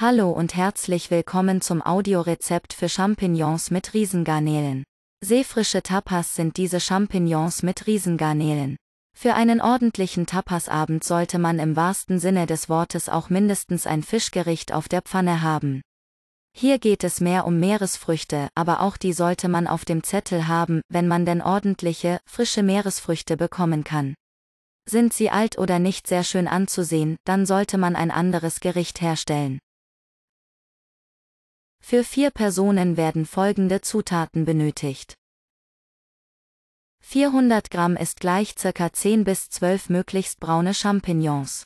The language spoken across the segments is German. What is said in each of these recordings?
Hallo und herzlich willkommen zum Audiorezept für Champignons mit Riesengarnelen. Seefrische Tapas sind diese Champignons mit Riesengarnelen. Für einen ordentlichen Tapasabend sollte man im wahrsten Sinne des Wortes auch mindestens ein Fischgericht auf der Pfanne haben. Hier geht es mehr um Meeresfrüchte, aber auch die sollte man auf dem Zettel haben, wenn man denn ordentliche, frische Meeresfrüchte bekommen kann. Sind sie alt oder nicht sehr schön anzusehen, dann sollte man ein anderes Gericht herstellen. Für vier Personen werden folgende Zutaten benötigt. 400 Gramm ist gleich ca. 10 bis 12 möglichst braune Champignons.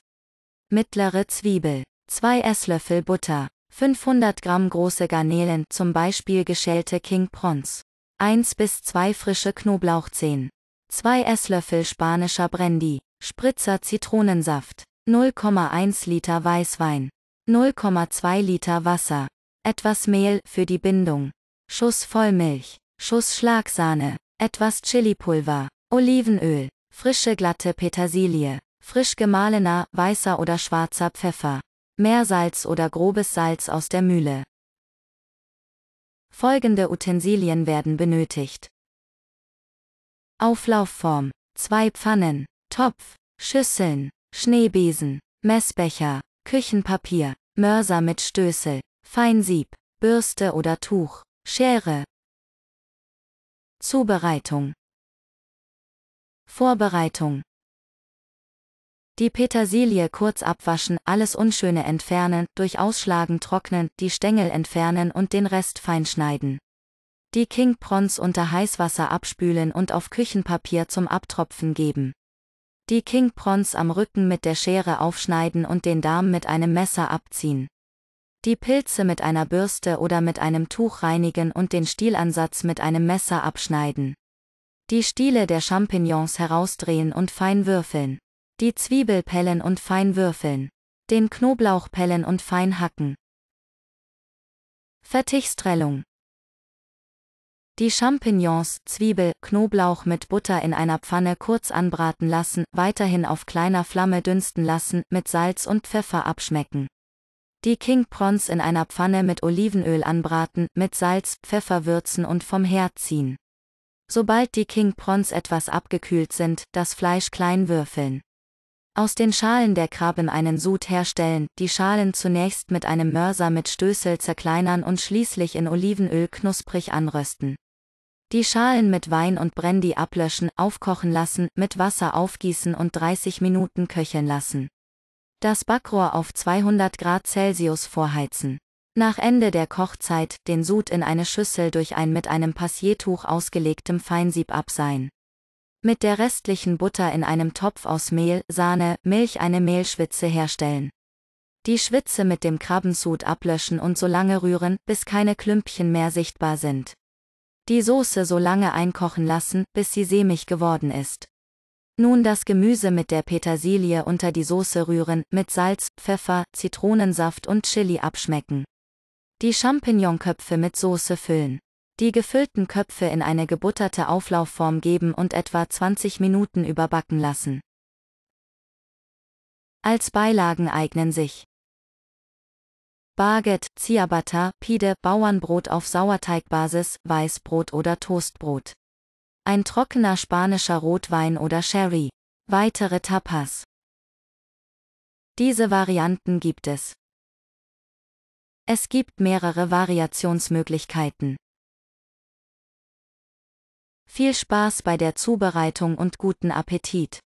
Mittlere Zwiebel, 2 Esslöffel Butter, 500 Gramm große Garnelen, zum Beispiel geschälte King Prawns, 1 bis 2 frische Knoblauchzehen, 2 Esslöffel spanischer Brandy, Spritzer Zitronensaft, 0,1 Liter Weißwein, 0,2 Liter Wasser, etwas Mehl für die Bindung, Schuss Vollmilch, Schuss Schlagsahne, etwas Chilipulver, Olivenöl, frische glatte Petersilie, frisch gemahlener, weißer oder schwarzer Pfeffer, Meersalz oder grobes Salz aus der Mühle. Folgende Utensilien werden benötigt. Auflaufform, zwei Pfannen, Topf, Schüsseln, Schneebesen, Messbecher, Küchenpapier, Mörser mit Stößel, Feinsieb, Bürste oder Tuch, Schere. Zubereitung. Vorbereitung. Die Petersilie kurz abwaschen, alles Unschöne entfernen, durch Ausschlagen trocknen, die Stängel entfernen und den Rest feinschneiden. Die King Prawns unter Heißwasser abspülen und auf Küchenpapier zum Abtropfen geben. Die King Prawns am Rücken mit der Schere aufschneiden und den Darm mit einem Messer abziehen. Die Pilze mit einer Bürste oder mit einem Tuch reinigen und den Stielansatz mit einem Messer abschneiden. Die Stiele der Champignons herausdrehen und fein würfeln. Die Zwiebel pellen und fein würfeln. Den Knoblauch pellen und fein hacken. Fertigstrellung. Die Champignons, Zwiebel, Knoblauch mit Butter in einer Pfanne kurz anbraten lassen, weiterhin auf kleiner Flamme dünsten lassen, mit Salz und Pfeffer abschmecken. Die King Prawns in einer Pfanne mit Olivenöl anbraten, mit Salz, Pfeffer würzen und vom Herd ziehen. Sobald die King Prawns etwas abgekühlt sind, das Fleisch klein würfeln. Aus den Schalen der Krabben einen Sud herstellen, die Schalen zunächst mit einem Mörser mit Stößel zerkleinern und schließlich in Olivenöl knusprig anrösten. Die Schalen mit Wein und Brandy ablöschen, aufkochen lassen, mit Wasser aufgießen und 30 Minuten köcheln lassen. Das Backrohr auf 200 Grad Celsius vorheizen. Nach Ende der Kochzeit den Sud in eine Schüssel durch ein mit einem Passiertuch ausgelegtem Feinsieb abseihen. Mit der restlichen Butter in einem Topf aus Mehl, Sahne, Milch eine Mehlschwitze herstellen. Die Schwitze mit dem Krabbensud ablöschen und so lange rühren, bis keine Klümpchen mehr sichtbar sind. Die Soße so lange einkochen lassen, bis sie sämig geworden ist. Nun das Gemüse mit der Petersilie unter die Soße rühren, mit Salz, Pfeffer, Zitronensaft und Chili abschmecken. Die Champignonköpfe mit Soße füllen. Die gefüllten Köpfe in eine gebutterte Auflaufform geben und etwa 20 Minuten überbacken lassen. Als Beilagen eignen sich Baguette, Ciabatta, Pide, Bauernbrot auf Sauerteigbasis, Weißbrot oder Toastbrot. Ein trockener spanischer Rotwein oder Sherry. Weitere Tapas. Diese Varianten gibt es. Es gibt mehrere Variationsmöglichkeiten. Viel Spaß bei der Zubereitung und guten Appetit!